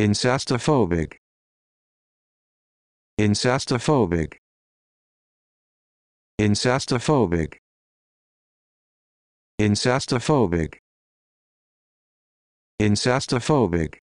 Incestophobic. Incestophobic. Incestophobic. Incestophobic. Incestophobic.